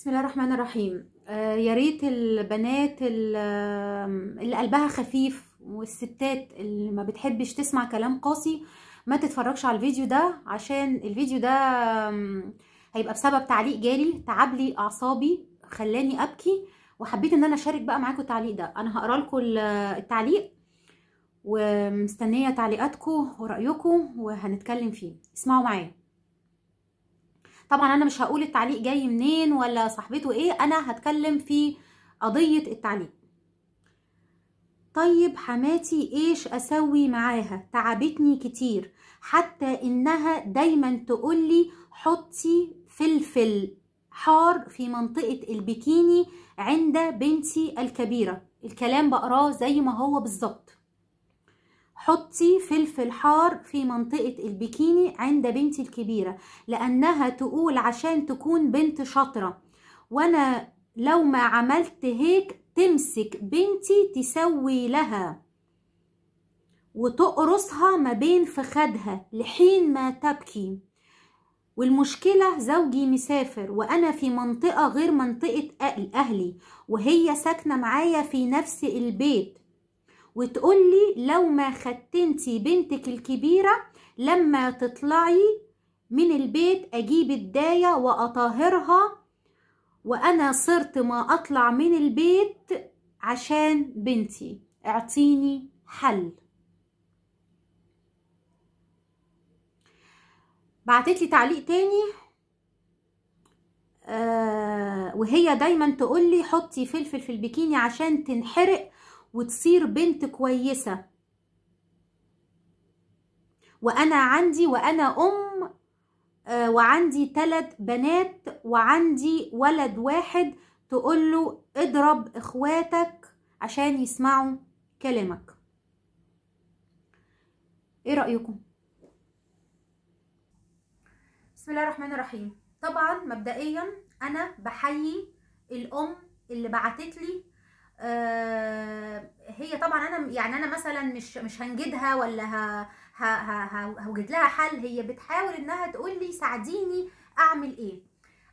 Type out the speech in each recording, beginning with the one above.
بسم الله الرحمن الرحيم آه، يا ريت البنات اللي قلبها خفيف والستات اللي ما بتحبش تسمع كلام قاسي ما تتفرجش على الفيديو ده عشان الفيديو ده هيبقى بسبب تعليق جالي تعب لي اعصابي خلاني ابكي وحبيت ان انا اشارك بقى معاكم التعليق ده انا هقرا لكم التعليق ومستنيه تعليقاتكم ورايكم وهنتكلم فيه اسمعوا معايا طبعا انا مش هقول التعليق جاي منين ولا صاحبته ايه انا هتكلم في قضيه التعليق طيب حماتي ايش اسوي معاها تعبتني كتير حتى انها دايما تقولي حطي فلفل حار في منطقة البكيني عند بنتي الكبيرة الكلام بقراه زي ما هو بالظبط حطي فلفل حار في منطقة البكيني عند بنتي الكبيرة لأنها تقول عشان تكون بنت شاطرة وأنا لو ما عملت هيك تمسك بنتي تسوي لها وتقرصها ما بين فخدها لحين ما تبكي والمشكلة زوجي مسافر وأنا في منطقة غير منطقة أهلي وهي ساكنة معايا في نفس البيت وتقولي لو ما ختنتي بنتك الكبيرة لما تطلعي من البيت أجيب الداية وأطهرها وأنا صرت ما أطلع من البيت عشان بنتي اعطيني حل بعتتلي تعليق تاني آه وهي دايما تقولي حطي فلفل في البكيني عشان تنحرق وتصير بنت كويسة وأنا عندي وأنا أم آه، وعندي ثلاث بنات وعندي ولد واحد تقول له اضرب اخواتك عشان يسمعوا كلامك ايه رأيكم؟ بسم الله الرحمن الرحيم طبعا مبدئيا انا بحيي الام اللي بعتت لي آه، هي طبعا انا يعني انا مثلا مش مش هنجدها ولا ها ها ها هوجد لها حل هي بتحاول انها تقول لي ساعديني اعمل ايه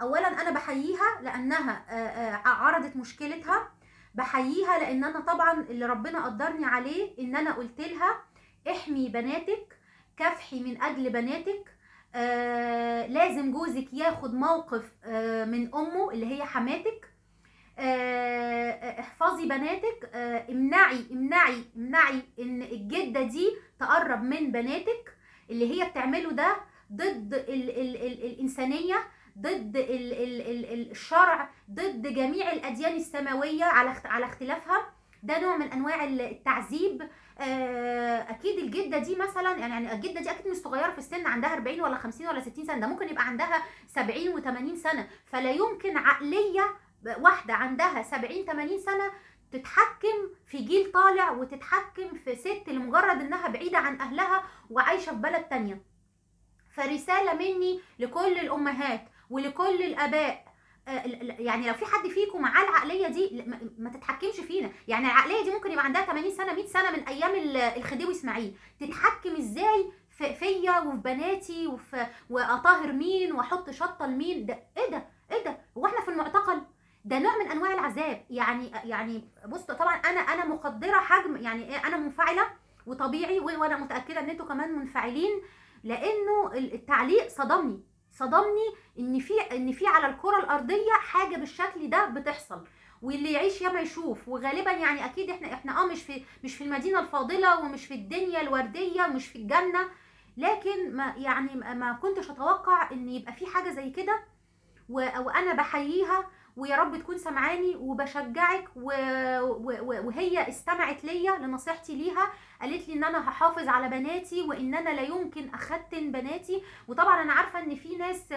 اولا انا بحييها لانها آه، آه، عرضت مشكلتها بحييها لان انا طبعا اللي ربنا قدرني عليه ان انا قلت لها احمي بناتك كافحي من اجل بناتك آه لازم جوزك ياخد موقف آه من امه اللي هي حماتك آه، آه، احفظي بناتك آه، امنعي امنعي امنعي ان الجده دي تقرب من بناتك اللي هي بتعمله ده ضد ال ال ال الانسانيه ضد ال ال ال الشرع ضد جميع الاديان السماويه على على اختلافها ده نوع من انواع التعذيب اكيد الجده دي مثلا يعني،, يعني الجده دي اكيد مش صغيره في السن عندها 40 ولا 50 ولا 60 سنه ده ممكن يبقى عندها 70 و80 سنه فلا يمكن عقليه واحدة عندها 70 80 سنة تتحكم في جيل طالع وتتحكم في ست لمجرد انها بعيدة عن اهلها وعايشة في بلد تانية فرسالة مني لكل الامهات ولكل الاباء آه، يعني لو في حد فيكم معاه العقليه دي ما تتحكمش فينا يعني العقليه دي ممكن يبقى عندها 80 سنه 100 سنه من ايام الخديوي اسماعيل تتحكم ازاي فيا وفي بناتي وفي واطهر مين واحط شطه لمين ده من انواع العذاب يعني يعني بص طبعا انا انا مقدره حجم يعني إيه، انا منفعله وطبيعي وانا متاكده ان انتوا كمان منفعلين لانه التعليق صدمني صدمني ان في ان في على الكره الارضيه حاجه بالشكل ده بتحصل واللي يعيش ياما يشوف وغالبا يعني اكيد احنا احنا اه مش في مش في المدينه الفاضله ومش في الدنيا الورديه ومش في الجنه لكن ما يعني ما كنتش اتوقع ان يبقى في حاجه زي كده وانا بحييها ويا رب تكون سمعاني وبشجعك و... و... وهي استمعت ليا لنصيحتي ليها قالت لي ان انا هحافظ على بناتي وان انا لا يمكن اختن بناتي وطبعا انا عارفه ان في ناس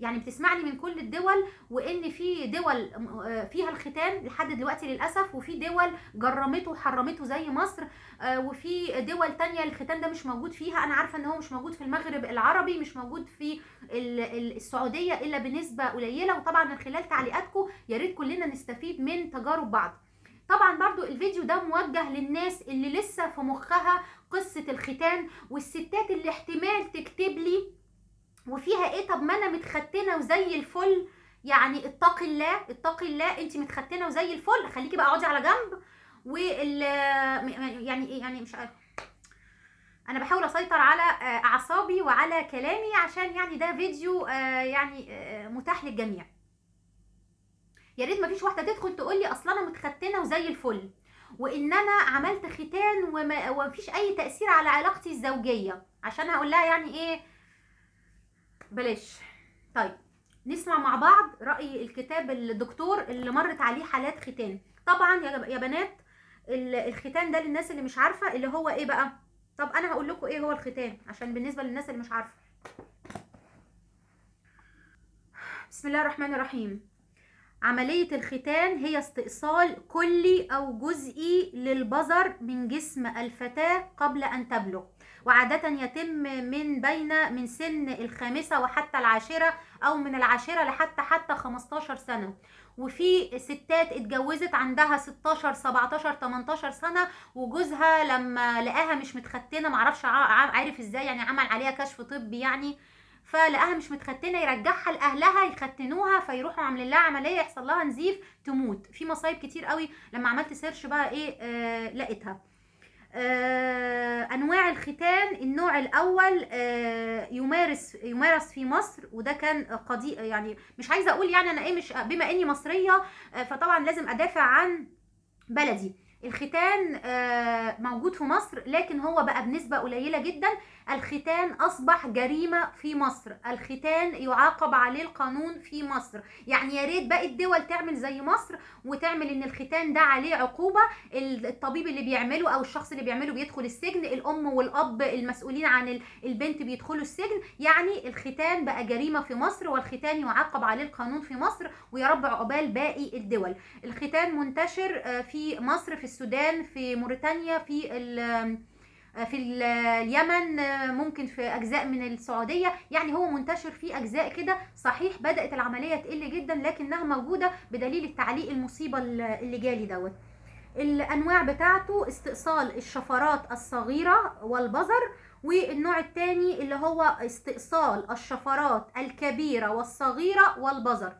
يعني بتسمعني من كل الدول وان في دول آه، فيها الختان لحد دلوقتي للاسف وفي دول جرمته وحرمته زي مصر آه، وفي دول تانية الختان ده مش موجود فيها انا عارفه ان هو مش موجود في المغرب العربي مش موجود في السعوديه الا بنسبه قليله وطبعا من خلال تعليقاتكم يا ريت كلنا نستفيد من تجارب بعض طبعا برضو الفيديو ده موجه للناس اللي لسه في مخها قصه الختان والستات اللي احتمال تكتب لي وفيها ايه طب ما انا متختنه وزي الفل يعني اتقي الله اتقي الله انت متختنه وزي الفل خليكي بقى اقعدي على جنب وال يعني ايه يعني مش عارفه انا بحاول اسيطر على آه، اعصابي وعلى كلامي عشان يعني ده فيديو آه، يعني آه، متاح للجميع يا ريت مفيش واحده تدخل تقول لي اصل انا متختنه وزي الفل وان انا عملت ختان ومفيش اي تاثير على علاقتي الزوجيه عشان هقول لها يعني ايه بلاش طيب نسمع مع بعض راي الكتاب الدكتور اللي مرت عليه حالات ختان طبعا يا بنات الختان ده للناس اللي مش عارفه اللي هو ايه بقى طب انا هقول لكم ايه هو الختان عشان بالنسبه للناس اللي مش عارفه بسم الله الرحمن الرحيم عملية الختان هي استئصال كلي أو جزئي للبذر من جسم الفتاة قبل أن تبلغ وعادة يتم من بين من سن الخامسة وحتى العاشرة أو من العاشرة لحتى حتى 15 سنة وفي ستات اتجوزت عندها 16 17 18 سنه وجوزها لما لقاها مش متختنه معرفش عارف ازاي يعني عمل عليها كشف طبي يعني فلقاها مش متختنه يرجعها لاهلها يختنوها فيروحوا عاملين لها عمليه يحصل لها نزيف تموت في مصايب كتير قوي لما عملت سيرش بقى ايه آه لقيتها آه، انواع الختان النوع الاول آه، يمارس يمارس في مصر وده كان قضيه يعني مش عايزه اقول يعني انا ايه مش بما اني مصريه آه، فطبعا لازم ادافع عن بلدي الختان آه، موجود في مصر لكن هو بقى بنسبة قليلة جدا الختان أصبح جريمة في مصر الختان يعاقب عليه القانون في مصر يعني يا ريت باقي الدول تعمل زي مصر وتعمل ان الختان ده عليه عقوبة الطبيب اللي بيعمله او الشخص اللي بيعمله بيدخل السجن الام والاب المسؤولين عن البنت بيدخلوا السجن يعني الختان بقى جريمة في مصر والختان يعاقب عليه القانون في مصر ويا رب عقبال باقي الدول الختان منتشر آه، في مصر في السودان في موريتانيا في ال في اليمن ممكن في اجزاء من السعوديه يعني هو منتشر في اجزاء كده صحيح بدات العمليه تقل جدا لكنها موجوده بدليل التعليق المصيبه اللي جالي دوت الانواع بتاعته استئصال الشفرات الصغيره والبزر والنوع الثاني اللي هو استئصال الشفرات الكبيره والصغيره والبزر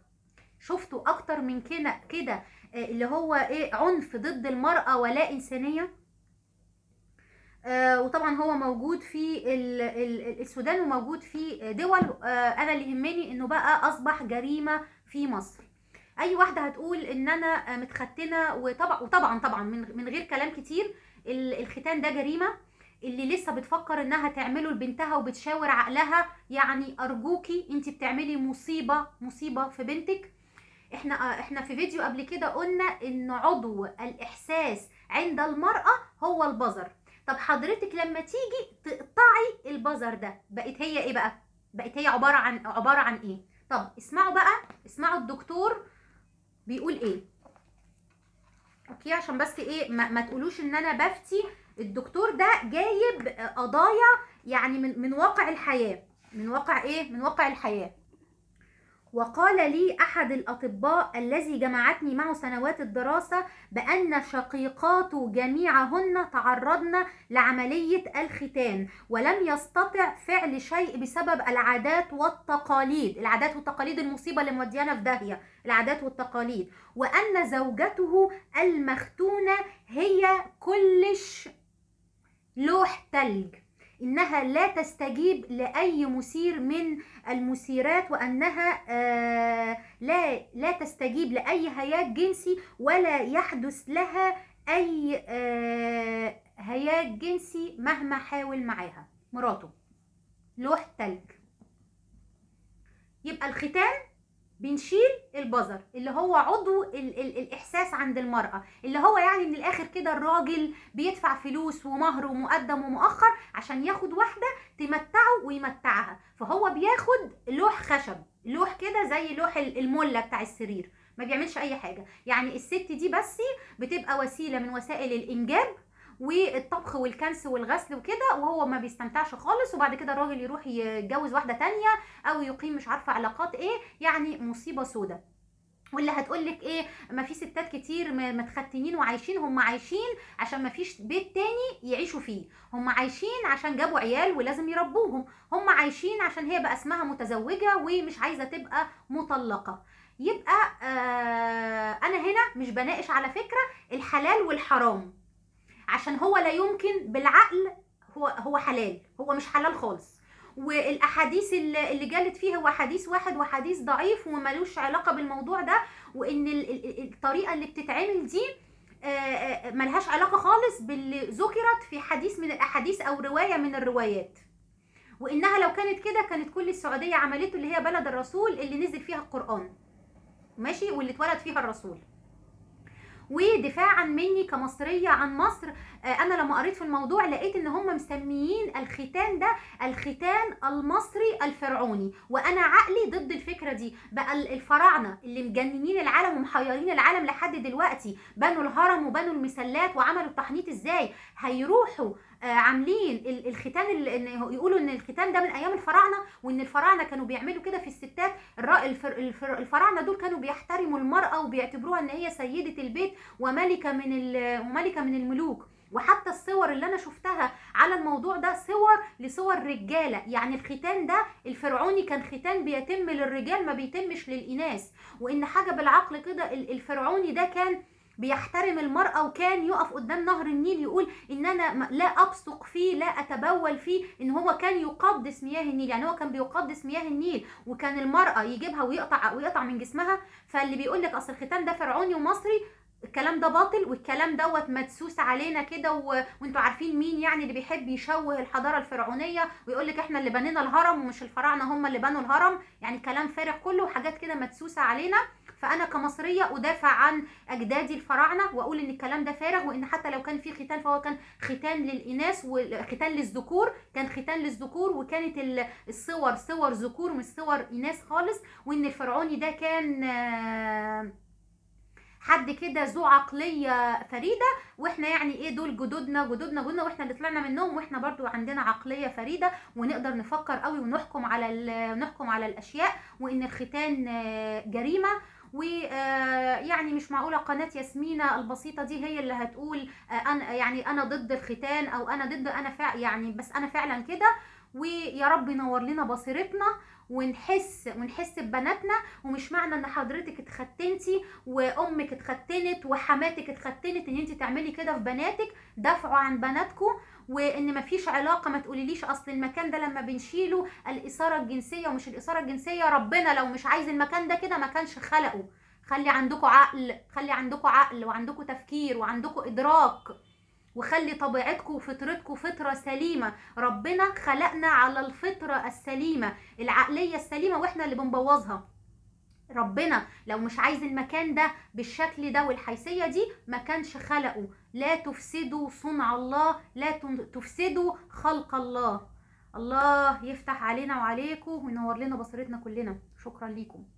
شفتوا اكتر من كده كده آه، اللي هو ايه عنف ضد المرأة ولا انسانية آه وطبعا هو موجود في السودان وموجود في دول آه انا اللي يهمني انه بقى اصبح جريمة في مصر اي واحدة هتقول ان انا متختنة وطبعا وطبعا طبعا من, من غير كلام كتير الختان ده جريمة اللي لسه بتفكر انها تعمله لبنتها وبتشاور عقلها يعني ارجوكي انت بتعملي مصيبة مصيبة في بنتك احنا آه، احنا في فيديو قبل كده قلنا ان عضو الاحساس عند المرأة هو البظر طب حضرتك لما تيجي تقطعي البظر ده بقت هي ايه بقى بقت هي عبارة عن عبارة عن ايه طب اسمعوا بقى اسمعوا الدكتور بيقول ايه اوكي عشان بس ايه ما, ما تقولوش ان انا بفتي الدكتور ده جايب قضايا يعني من من واقع الحياه من واقع ايه من واقع الحياه وقال لي أحد الأطباء الذي جمعتني معه سنوات الدراسة بأن شقيقات جميعهن تعرضن لعملية الختان ولم يستطع فعل شيء بسبب العادات والتقاليد العادات والتقاليد المصيبة اللي موديانا في داهية العادات والتقاليد وأن زوجته المختونة هي كلش لوح تلج إنها لا تستجيب لأي مسير من المسيرات وأنها آه، لا لا تستجيب لأي هياج جنسي ولا يحدث لها أي آه، هياج جنسي مهما حاول معاها مراته لوح تلج يبقى الختام بنشيل البذر اللي هو عضو ال ال الاحساس عند المراه اللي هو يعني من الاخر كده الراجل بيدفع فلوس ومهر ومقدم ومؤخر عشان ياخد واحده تمتعه ويمتعها فهو بياخد لوح خشب لوح كده زي لوح المله بتاع السرير ما بيعملش اي حاجه يعني الست دي بس بتبقى وسيله من وسائل الانجاب والطبخ والكنس والغسل وكده وهو ما بيستمتعش خالص وبعد كده الراجل يروح يتجوز واحده تانية او يقيم مش عارفه علاقات ايه يعني مصيبه سودة واللي هتقول لك ايه ما في ستات كتير متختنين وعايشين هم عايشين عشان ما فيش بيت تاني يعيشوا فيه هم عايشين عشان جابوا عيال ولازم يربوهم هم عايشين عشان هي بقى اسمها متزوجه ومش عايزه تبقى مطلقه يبقى آه انا هنا مش بناقش على فكره الحلال والحرام عشان هو لا يمكن بالعقل هو هو حلال هو مش حلال خالص والاحاديث اللي جالت فيه هو حديث واحد وحديث ضعيف وملوش علاقه بالموضوع ده وان الطريقه اللي بتتعمل دي آه، آه، ملهاش علاقه خالص باللي ذكرت في حديث من الاحاديث او روايه من الروايات وانها لو كانت كده كانت كل السعوديه عملته اللي هي بلد الرسول اللي نزل فيها القران ماشي واللي اتولد فيها الرسول ودفاعا مني كمصريه عن مصر آه، انا لما قريت في الموضوع لقيت ان هم مسميين الختان ده الختان المصري الفرعوني وانا عقلي ضد الفكره دي بقى الفراعنه اللي مجننين العالم ومحيرين العالم لحد دلوقتي بنوا الهرم وبنوا المسلات وعملوا التحنيط ازاي هيروحوا آه، عاملين الختان اللي يقولوا ان الختان ده من ايام الفراعنه وان الفراعنه كانوا بيعملوا كده في الستات الفراعنه دول كانوا بيحترموا المراه وبيعتبروها ان هي سيده البيت وملكه من وملكه من الملوك وحتى الصور اللي انا شفتها على الموضوع ده صور لصور رجاله يعني الختان ده الفرعوني كان ختان بيتم للرجال ما بيتمش للاناث وان حاجه بالعقل كده الفرعوني ده كان بيحترم المرأة وكان يقف قدام نهر النيل يقول إن أنا لا أبصق فيه لا أتبول فيه إن هو كان يقدس مياه النيل يعني هو كان بيقدس مياه النيل وكان المرأة يجيبها ويقطع ويقطع من جسمها فاللي بيقول لك أصل الختان ده فرعوني ومصري الكلام ده باطل والكلام دوت مدسوس علينا كده و... وانتوا عارفين مين يعني اللي بيحب يشوه الحضاره الفرعونيه ويقول لك احنا اللي بنينا الهرم ومش الفراعنه هم اللي بنوا الهرم يعني كلام فارغ كله وحاجات كده مدسوسه علينا فانا كمصريه ادافع عن اجدادي الفراعنه واقول ان الكلام ده فارغ وان حتى لو كان في ختان فهو كان ختان للاناث وختان للذكور كان ختان للذكور وكانت الصور صور ذكور مش صور اناث خالص وان الفرعوني ده كان آه، حد كده ذو عقليه فريده واحنا يعني ايه دول جدودنا جدودنا جدودنا واحنا اللي طلعنا منهم واحنا برضو عندنا عقليه فريده ونقدر نفكر قوي ونحكم على نحكم على الاشياء وان الختان آه، جريمه ويعني آه، مش معقوله قناه ياسمينه البسيطه دي هي اللي هتقول آه، انا يعني انا ضد الختان او انا ضد انا يعني بس انا فعلا كده ويا رب ينور لنا بصيرتنا ونحس ونحس ببناتنا ومش معنى ان حضرتك اتختنتي وامك اتختنت وحماتك اتختنت ان انت تعملي كده في بناتك دافعوا عن بناتكم وان مفيش علاقه ما تقوليليش اصل المكان ده لما بنشيله الاثاره الجنسيه ومش الاثاره الجنسيه ربنا لو مش عايز المكان ده كده ما كانش خلقه خلي عندكم عقل خلي عندكم عقل وعندكم تفكير وعندكم ادراك وخلي طبيعتكم وفطرتكم فطره سليمه ربنا خلقنا على الفطره السليمه العقليه السليمه واحنا اللي بنبوظها ربنا لو مش عايز المكان ده بالشكل ده والحيثيه دي ما كانش خلقه لا تفسدوا صنع الله لا تفسدوا خلق الله الله يفتح علينا وعليكم وينور لنا بصيرتنا كلنا شكرا ليكم